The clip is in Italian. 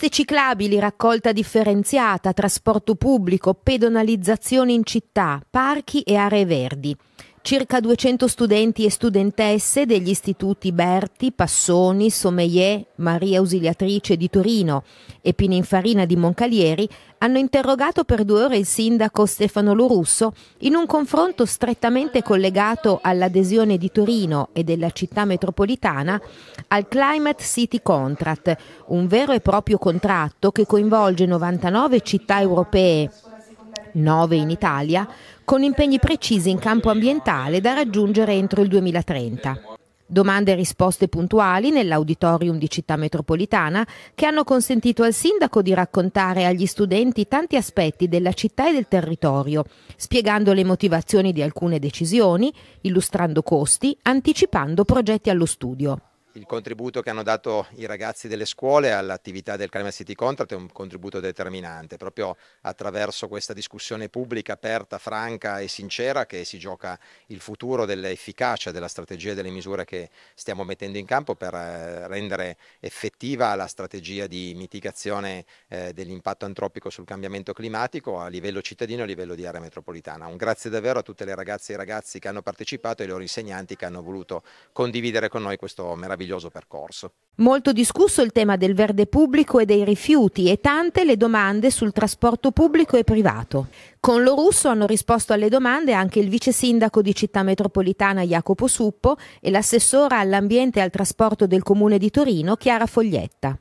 Piste ciclabili, raccolta differenziata, trasporto pubblico, pedonalizzazione in città, parchi e aree verdi. Circa 200 studenti e studentesse degli istituti Berti, Passoni, Sommelier, Maria Ausiliatrice di Torino e Pininfarina di Moncalieri hanno interrogato per due ore il sindaco Stefano Lorusso in un confronto strettamente collegato all'adesione di Torino e della città metropolitana al Climate City Contract, un vero e proprio contratto che coinvolge 99 città europee 9 in Italia, con impegni precisi in campo ambientale da raggiungere entro il 2030. Domande e risposte puntuali nell'auditorium di città metropolitana che hanno consentito al sindaco di raccontare agli studenti tanti aspetti della città e del territorio, spiegando le motivazioni di alcune decisioni, illustrando costi, anticipando progetti allo studio il contributo che hanno dato i ragazzi delle scuole all'attività del Climate City Contract è un contributo determinante, proprio attraverso questa discussione pubblica aperta, franca e sincera che si gioca il futuro dell'efficacia della strategia e delle misure che stiamo mettendo in campo per eh, rendere effettiva la strategia di mitigazione eh, dell'impatto antropico sul cambiamento climatico a livello cittadino e a livello di area metropolitana. Un grazie davvero a tutte le ragazze e i ragazzi che hanno partecipato e ai loro insegnanti che hanno voluto condividere con noi questo meraviglioso meraviglioso percorso. Molto discusso il tema del verde pubblico e dei rifiuti e tante le domande sul trasporto pubblico e privato. Con lo russo hanno risposto alle domande anche il vice sindaco di città metropolitana Jacopo Suppo e l'assessora all'ambiente e al trasporto del comune di Torino Chiara Foglietta.